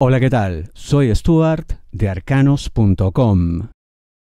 Hola, ¿qué tal? Soy Stuart de arcanos.com.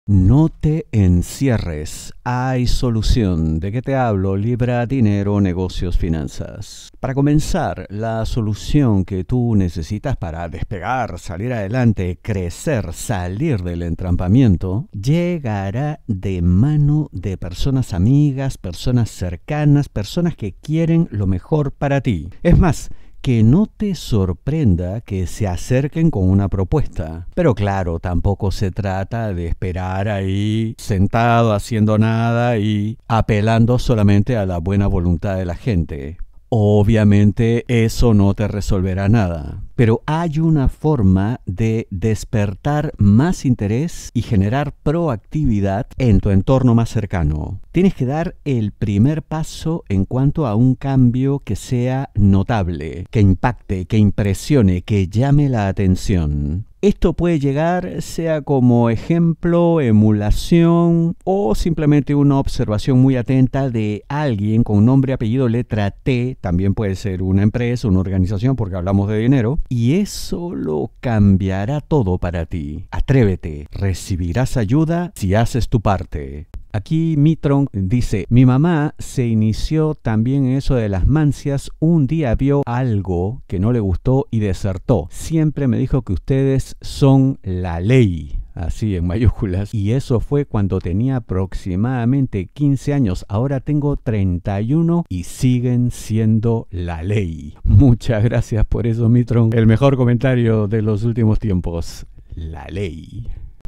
No te encierres, hay solución. ¿De qué te hablo? Libra, dinero, negocios, finanzas. Para comenzar, la solución que tú necesitas para despegar, salir adelante, crecer, salir del entrampamiento, llegará de mano de personas amigas, personas cercanas, personas que quieren lo mejor para ti. Es más, que no te sorprenda que se acerquen con una propuesta. Pero claro, tampoco se trata de esperar ahí sentado haciendo nada y apelando solamente a la buena voluntad de la gente. Obviamente eso no te resolverá nada, pero hay una forma de despertar más interés y generar proactividad en tu entorno más cercano. Tienes que dar el primer paso en cuanto a un cambio que sea notable, que impacte, que impresione, que llame la atención. Esto puede llegar sea como ejemplo, emulación o simplemente una observación muy atenta de alguien con nombre, apellido, letra T, también puede ser una empresa, una organización porque hablamos de dinero, y eso lo cambiará todo para ti. Atrévete, recibirás ayuda si haces tu parte. Aquí Mitron dice, mi mamá se inició también en eso de las mancias, un día vio algo que no le gustó y desertó. Siempre me dijo que ustedes son la ley así en mayúsculas. Y eso fue cuando tenía aproximadamente 15 años. Ahora tengo 31 y siguen siendo la ley. Muchas gracias por eso, Mitron. El mejor comentario de los últimos tiempos. La ley.